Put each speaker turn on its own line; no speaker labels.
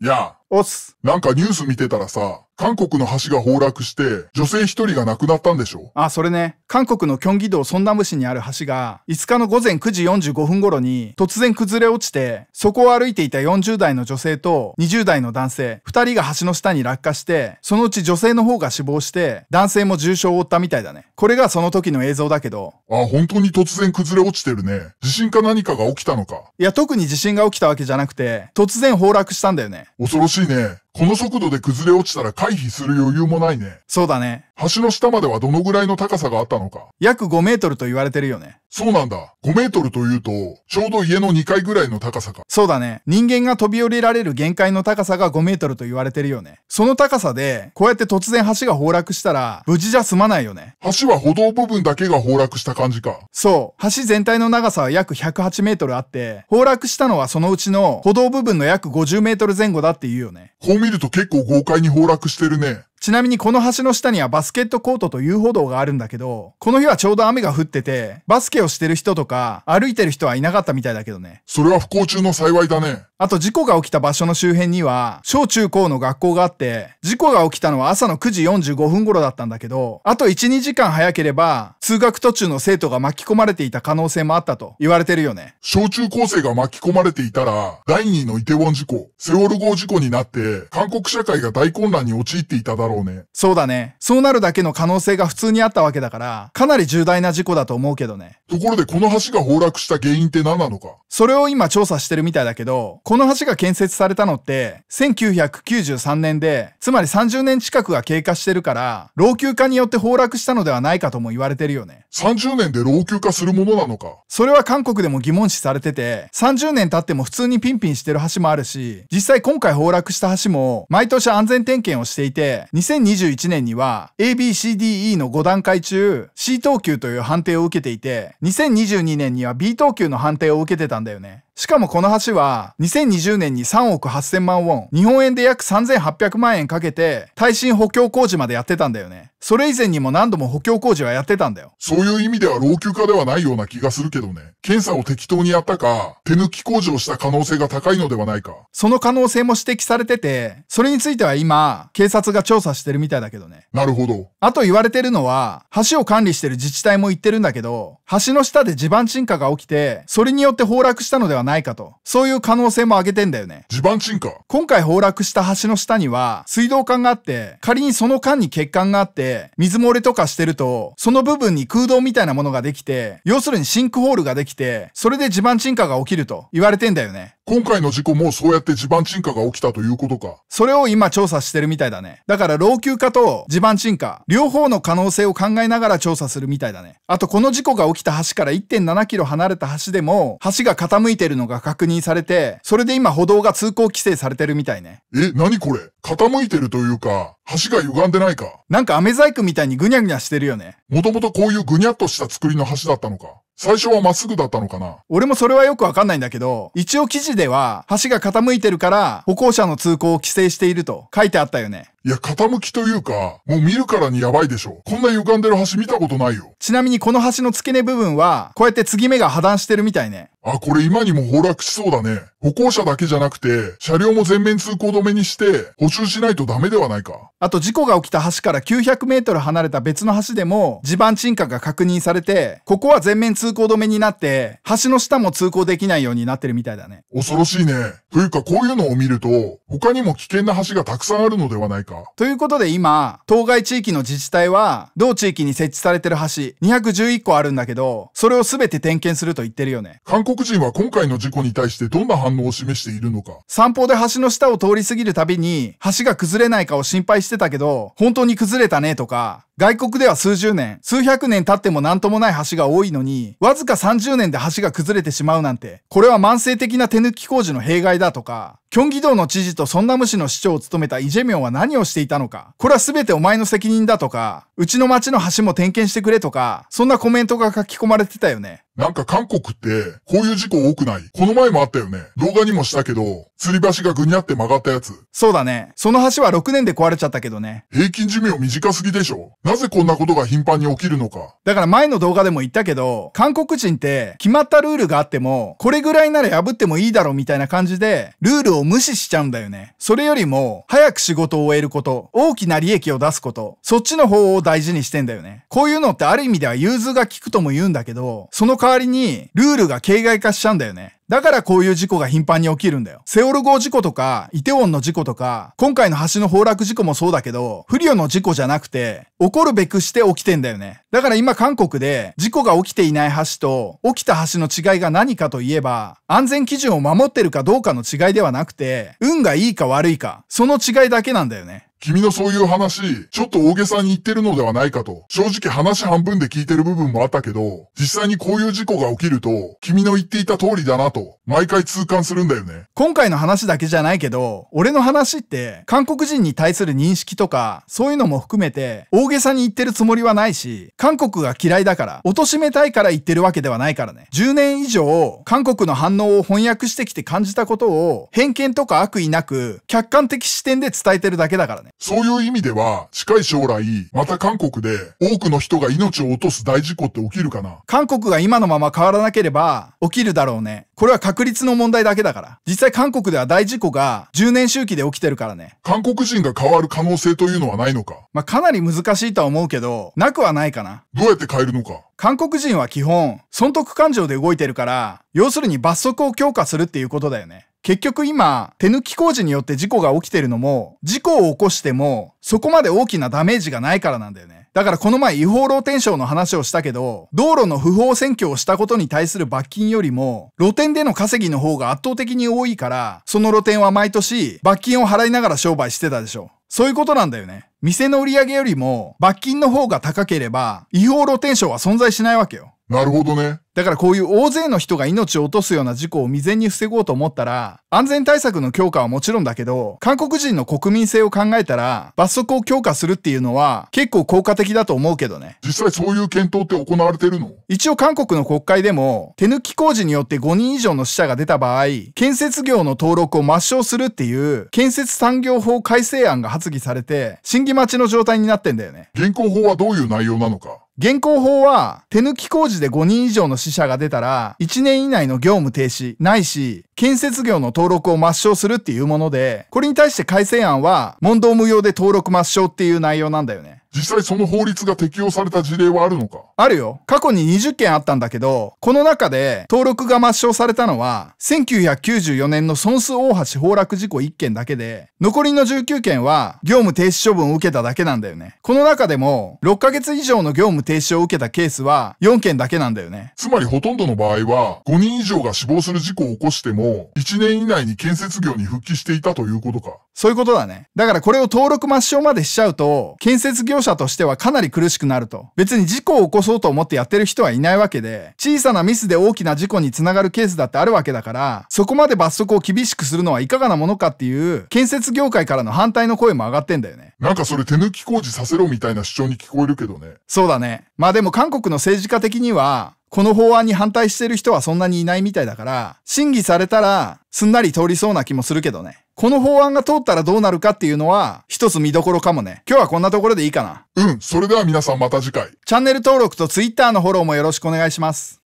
Yeah. 押す。なんかニュース見てたらさ、韓国の橋が崩落して、女性一人が亡くなったんでしょあ、それね。韓国の京畿道ソンナム市にある橋が、5日の午前9時45分頃に、突然崩れ落ちて、そこを歩いていた40代の女性と20代の男性、2人が橋の下に落下して、そのうち女性の方が死亡して、男性も重傷を負ったみたいだね。これがその時の映像だけど。あ、本当に突然崩れ落ちてるね。地震か何かが起きたのか。いや、特に地震が起きたわけじゃなくて、突然崩落したんだよね。恐ろしいしいね。この速度で崩れ落ちたら回避する余裕もないね。そうだね。橋の下まではどのぐらいの高さがあったのか。約5メートルと言われてるよね。そうなんだ。5メートルというと、ちょうど家の2階ぐらいの高さか。そうだね。人間が飛び降りられる限界の高さが5メートルと言われてるよね。その高さで、こうやって突然橋が崩落したら、無事じゃ済まないよね。橋は歩道部分だけが崩落した感じか。そう。橋全体の長さは約108メートルあって、崩落したのはそのうちの歩道部分の約50メートル前後だっていうよね。こう見ると結構豪快に崩落してるね。ちなみにこの橋の下にはバスケットコートと遊歩道があるんだけど、この日はちょうど雨が降ってて、バスケをしてる人とか、歩いてる人はいなかったみたいだけどね。それは不幸中の幸いだね。あと事故が起きた場所の周辺には、小中高の学校があって、事故が起きたのは朝の9時45分頃だったんだけど、あと1、2時間早ければ、通学途中の生徒が巻き込まれていた可能性もあったと言われてるよね。小中高生が巻き込まれていたら、第2のイテウォン事故、セオル号事故になって、韓国社会が大混乱に陥っていただろうね。そうだね。そうなるだけの可能性が普通にあったわけだから、かなり重大な事故だと思うけどね。ところでこの橋が崩落した原因って何なのかそれを今調査してるみたいだけど、この橋が建設されたのって1993年で、つまり30年近くが経過してるから、老朽化によって崩落したのではないかとも言われてるよね。30年で老朽化するものなのか。それは韓国でも疑問視されてて、30年経っても普通にピンピンしてる橋もあるし、実際今回崩落した橋も毎年安全点検をしていて、2021年には ABCDE の5段階中 C 等級という判定を受けていて、2022年には B 等級の判定を受けてたんだよね。しかもこの橋は2020年に3億8000万ウォン、日本円で約3800万円かけて耐震補強工事までやってたんだよね。それ以前にも何度も補強工事はやってたんだよ。そういう意味では老朽化ではないような気がするけどね。検査を適当にやったか、手抜き工事をした可能性が高いのではないか。その可能性も指摘されてて、それについては今、警察が調査してるみたいだけどね。なるほど。あと言われてるのは、橋を管理してる自治体も言ってるんだけど、橋の下で地盤沈下が起きて、それによって崩落したのではないないかと、そういう可能性も挙げてんだよね。地盤沈下今回崩落した橋の下には、水道管があって、仮にその間に血管があって、水漏れとかしてると、その部分に空洞みたいなものができて、要するにシンクホールができて、それで地盤沈下が起きると言われてんだよね。今回の事故もそうやって地盤沈下が起きたということか。それを今調査してるみたいだね。だから老朽化と地盤沈下、両方の可能性を考えながら調査するみたいだね。あとこの事故が起きた橋から1.7キロ離れた橋でも、橋が傾いてるのが確認されて、それで今歩道が通行規制されてるみたいね。え、何これ傾いてるというか、橋が歪んでないか。なんか飴細工みたいにぐにゃぐにゃしてるよね。もともとこういうぐにゃっとした作りの橋だったのか。最初はまっすぐだったのかな俺もそれはよくわかんないんだけど、一応記事では橋が傾いてるから歩行者の通行を規制していると書いてあったよね。いや、傾きというか、もう見るからにやばいでしょ。こんな歪んでる橋見たことないよ。ちなみにこの橋の付け根部分は、こうやって継ぎ目が破断してるみたいね。あ、これ今にも崩落しそうだね。歩行者だけじゃなくて、車両も全面通行止めにして、補修しないとダメではないか。あと事故が起きた橋から900メートル離れた別の橋でも、地盤沈下が確認されて、ここは全面通通行止めになって、橋の下も通行できないようになってるみたいだね。恐ろしいね。というかこういうのを見ると、他にも危険な橋がたくさんあるのではないか。ということで今、当該地域の自治体は、同地域に設置されてる橋211個あるんだけど、それを全て点検すると言ってるよね。韓国人は今回の事故に対してどんな反応を示しているのか。散歩で橋の下を通り過ぎるたびに、橋が崩れないかを心配してたけど、本当に崩れたねとか、外国では数十年、数百年経っても何ともない橋が多いのに、わずか30年で橋が崩れてしまうなんて、これは慢性的な手抜き工事の弊害だとか、京畿道の知事とソンナム市の市長を務めたイ・ジェミョンは何をしていたのか。これは全てお前の責任だとか、うちの町の橋も点検してくれとか、そんなコメントが書き込まれてたよね。なんか韓国って、こういう事故多くないこの前もあったよね。動画にもしたけど、吊り橋がぐにゃって曲がったやつ。そうだね。その橋は6年で壊れちゃったけどね。平均寿命短すぎでしょなぜこんなことが頻繁に起きるのか。だから前の動画でも言ったけど、韓国人って決まったルールがあっても、これぐらいなら破ってもいいだろうみたいな感じで、ルールをを無視しちゃうんだよね。それよりも、早く仕事を終えること、大きな利益を出すこと、そっちの方を大事にしてんだよね。こういうのってある意味では融通が効くとも言うんだけど、その代わりに、ルールが形骸化しちゃうんだよね。だからこういう事故が頻繁に起きるんだよ。セオル号事故とか、イテウォンの事故とか、今回の橋の崩落事故もそうだけど、不慮の事故じゃなくて、起こるべくして起きてんだよね。だから今韓国で事故が起きていない橋と起きた橋の違いが何かといえば、安全基準を守ってるかどうかの違いではなくて、運がいいか悪いか、その違いだけなんだよね。君のそういう話、ちょっと大げさに言ってるのではないかと、正直話半分で聞いてる部分もあったけど、実際にこういう事故が起きると、君の言っていた通りだなと、毎回痛感するんだよね。今回の話だけじゃないけど、俺の話って、韓国人に対する認識とか、そういうのも含めて、大げさに言ってるつもりはないし、韓国が嫌いだから、貶めたいから言ってるわけではないからね。10年以上、韓国の反応を翻訳してきて感じたことを、偏見とか悪意なく、客観的視点で伝えてるだけだからね。ね。そういう意味では、近い将来、また韓国で多くの人が命を落とす大事故って起きるかな韓国が今のまま変わらなければ、起きるだろうね。これは確率の問題だけだから。実際韓国では大事故が10年周期で起きてるからね。韓国人が変わる可能性というのはないのかまあ、かなり難しいとは思うけど、なくはないかな。どうやって変えるのか韓国人は基本、損得感情で動いてるから、要するに罰則を強化するっていうことだよね。結局今、手抜き工事によって事故が起きてるのも、事故を起こしても、そこまで大きなダメージがないからなんだよね。だからこの前違法露天商の話をしたけど、道路の不法占拠をしたことに対する罰金よりも、露天での稼ぎの方が圧倒的に多いから、その露店は毎年罰金を払いながら商売してたでしょ。そういうことなんだよね。店の売り上げよりも罰金の方が高ければ、違法露天商は存在しないわけよ。なるほどね。だからこういう大勢の人が命を落とすような事故を未然に防ごうと思ったら、安全対策の強化はもちろんだけど、韓国人の国民性を考えたら、罰則を強化するっていうのは結構効果的だと思うけどね。実際そういう検討って行われてるの一応韓国の国会でも、手抜き工事によって5人以上の死者が出た場合、建設業の登録を抹消するっていう、建設産業法改正案が発議されて、審議待ちの状態になってんだよね。現行法はどういう内容なのか現行法は、手抜き工事で5人以上の死者が出たら、1年以内の業務停止、ないし、建設業の登録を抹消するっていうもので、これに対して改正案は、問答無用で登録抹消っていう内容なんだよね。実際その法律が適用された事例はあるのかあるよ。過去に20件あったんだけど、この中で登録が抹消されたのは、1994年の損数大橋崩落事故1件だけで、残りの19件は業務停止処分を受けただけなんだよね。この中でも、6ヶ月以上の業務停止を受けたケースは4件だけなんだよね。つまりほとんどの場合は、5人以上が死亡する事故を起こしても、1年以内に建設業に復帰していたということか。そういうことだね。だからこれを登録抹消までしちゃうと、建設業者者としてはかなり苦しくなると。別に事故を起こそうと思ってやってる人はいないわけで、小さなミスで大きな事故につながるケースだってあるわけだから、そこまで罰則を厳しくするのはいかがなものかっていう、建設業界からの反対の声も上がってんだよね。なんかそれ手抜き工事させろみたいな主張に聞こえるけどね。そうだね。まあでも韓国の政治家的には、この法案に反対してる人はそんなにいないみたいだから、審議されたら、すんなり通りそうな気もするけどね。この法案が通ったらどうなるかっていうのは、一つ見どころかもね。今日はこんなところでいいかな。うん、それでは皆さんまた次回。チャンネル登録と Twitter のフォローもよろしくお願いします。